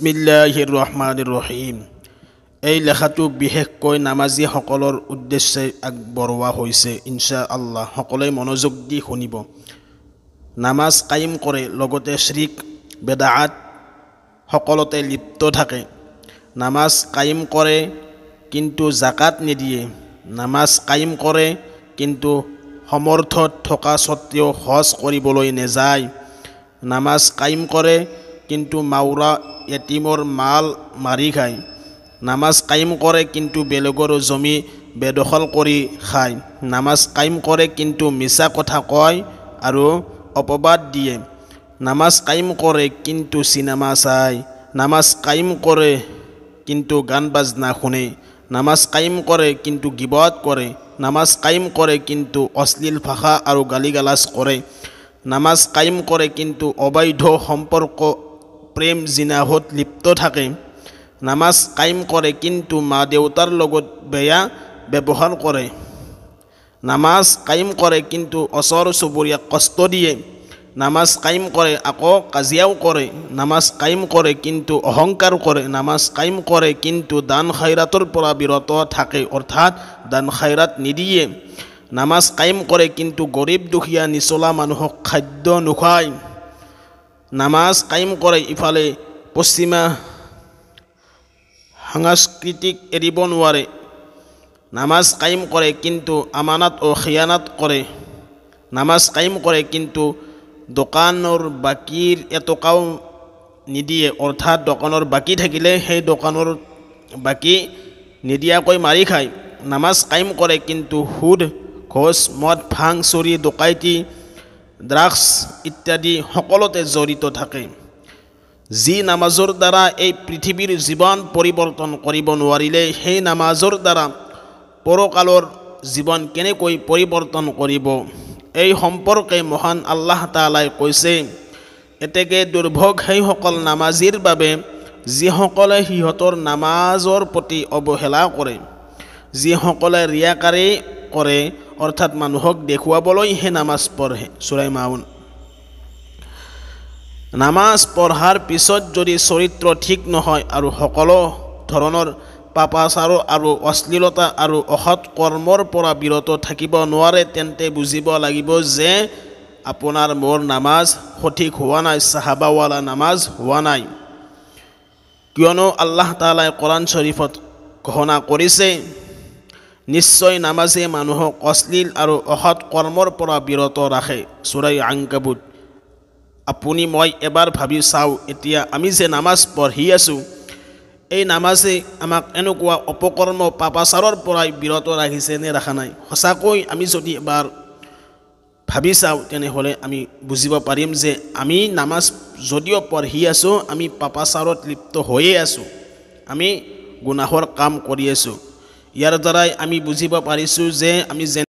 বিস্মিল্লাহি ৰহমান ৰহিম এই লেখাটো বিশেষকৈ নামাজীসকলৰ উদ্দেশ্যে আগবঢ়োৱা হৈছে ইনশ্বা আল্লাহ সকলোৱে মনোযোগ দি শুনিব নামাজ কায়িম কৰে লগতে শ্ৰীক বেদাহাত সকলোতে লিপ্ত থাকে নামাজ কায়িম কৰে কিন্তু জাকাত নিদিয়ে নামাজ কায়িম কৰে কিন্তু সমৰ্থত থকা স্বত্বেও সজ কৰিবলৈ নেযায় নামাজ কায়িম কৰে কিন্তু মাওৰা এটিমৰ মাল মাৰি খায় নামাজ কাইম কৰে কিন্তু বেলেগৰ জমি বেদখল কৰি খায় নামাজ কাইম কৰে কিন্তু মিছা কথা কয় আৰু অপবাদ দিয়ে নামাজ কাইম কৰে কিন্তু চিনেমা চায় নামাজ কাইম কৰে কিন্তু গান বাজনা শুনে নামাজ কাইম কৰে কিন্তু গীবত কৰে নামাজ কাইম কৰে কিন্তু অশ্লীল ভাষা আৰু গালি গালাজ কৰে নামাজ কাইম কৰে কিন্তু অবৈধ সম্পৰ্ক প্ৰেম জিনাহত লিপ্ত থাকে নামাজ কাইম কৰে কিন্তু মা দেউতাৰ লগত বেয়া ব্যৱহাৰ কৰে নামাজ কাইম কৰে কিন্তু ওচৰ চুবুৰীয়াক কষ্ট দিয়ে নামাজ কাইম কৰে আকৌ কাজিয়াও কৰে নামাজ কাইম কৰে কিন্তু অহংকাৰ কৰে নামাজ কাইম কৰে কিন্তু দান খাইৰাতৰ পৰা বিৰত থাকে অৰ্থাৎ দান খাইৰাত নিদিয়ে নামাজ কাইম কৰে কিন্তু গৰীব দুখীয়া নিচলা মানুহক খাদ্য নোখোৱায় নামাজ কাইম কৰে ইফালে পশ্চিমা সাংস্কৃতিক এৰিব নোৱাৰে নামাজ কাইম কৰে কিন্তু আমানাত অ খিয়ানাত কৰে নামাজ কাইম কৰে কিন্তু দোকানৰ বাকীৰ এটকাও নিদিয়ে অৰ্থাৎ দোকানৰ বাকী থাকিলে সেই দোকানৰ বাকী নিদিয়াকৈ মাৰি খায় নামাজ কাইম কৰে কিন্তু সুধ ঘোচ মদ ভাং চৰি ডকাইটি ড্ৰাগছ ইত্যাদি সকলোতে জড়িত থাকে যি নামাজৰ দ্বাৰা এই পৃথিৱীৰ জীৱন পৰিৱৰ্তন কৰিব নোৱাৰিলে সেই নামাজৰ দ্বাৰা পৰকালৰ জীৱন কেনেকৈ পৰিৱৰ্তন কৰিব এই সম্পৰ্কে মহান আল্লাহ তালাই কৈছে এতেকে দুৰ্ভোগ সেইসকল নামাজীৰ বাবে যিসকলে সিহঁতৰ নামাজৰ প্ৰতি অৱহেলা কৰে যিসকলে ৰিয়াকাৰী কৰে অৰ্থাৎ মানুহক দেখুৱাবলৈহে নামাজ পঢ়ে চোৰাই মাউন নামাজ পঢ়াৰ পিছত যদি চৰিত্ৰ ঠিক নহয় আৰু সকলো ধৰণৰ পাপাচাৰ আৰু অশ্লীলতা আৰু অসৎ কৰ্মৰ পৰা বিৰত থাকিব নোৱাৰে তেন্তে বুজিব লাগিব যে আপোনাৰ মোৰ নামাজ সঠিক হোৱা নাই চাহাবাৱালা নামাজ হোৱা নাই কিয়নো আল্লাহ তালাই কোৰাণ শ্বৰীফত ঘোষণা কৰিছে নিশ্চয় নামাজে মানুহক অশ্লীল আৰু অসৎ কৰ্মৰ পৰা বিৰত ৰাখে চোৰাই আংকাবুত আপুনি মই এবাৰ ভাবি চাওঁ এতিয়া আমি যে নামাজ পঢ়ি আছোঁ এই নামাজে আমাক এনেকুৱা অপকৰ্ম পাপাচাৰৰ পৰাই বিৰত ৰাখিছে নে ৰাখা নাই সঁচাকৈ আমি যদি এবাৰ ভাবি চাওঁ তেনেহ'লে আমি বুজিব পাৰিম যে আমি নামাজ যদিও পঢ়ি আছোঁ আমি পাপাচাৰত লিপ্ত হৈয়ে আছোঁ আমি গুণাহৰ কাম কৰি আছোঁ ইয়াৰ দ্বাৰাই আমি বুজিব পাৰিছোঁ যে আমি যেন